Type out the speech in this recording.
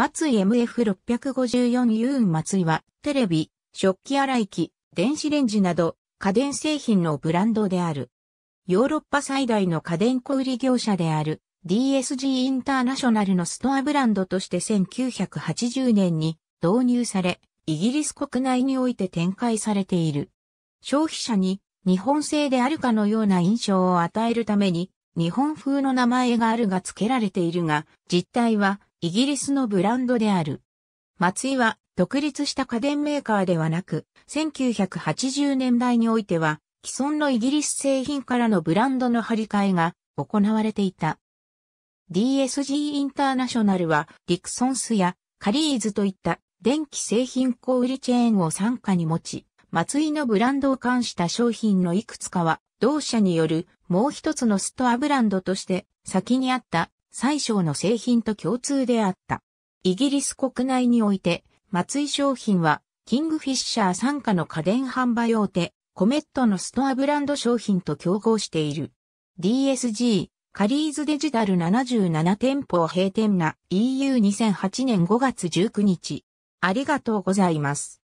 松井 MF654U 松井は、テレビ、食器洗い機、電子レンジなど、家電製品のブランドである。ヨーロッパ最大の家電小売業者である DSG インターナショナルのストアブランドとして1980年に導入され、イギリス国内において展開されている。消費者に日本製であるかのような印象を与えるために、日本風の名前があるが付けられているが、実態はイギリスのブランドである。松井は独立した家電メーカーではなく、1980年代においては、既存のイギリス製品からのブランドの張り替えが行われていた。DSG インターナショナルは、リクソンスやカリーズといった電気製品小売チェーンを傘下に持ち、松井のブランドを冠した商品のいくつかは、同社によるもう一つのストアブランドとして先にあった最小の製品と共通であった。イギリス国内において、松井商品は、キングフィッシャー傘下の家電販売大手、コメットのストアブランド商品と競合している。DSG、カリーズデジタル77店舗を閉店な EU2008 年5月19日。ありがとうございます。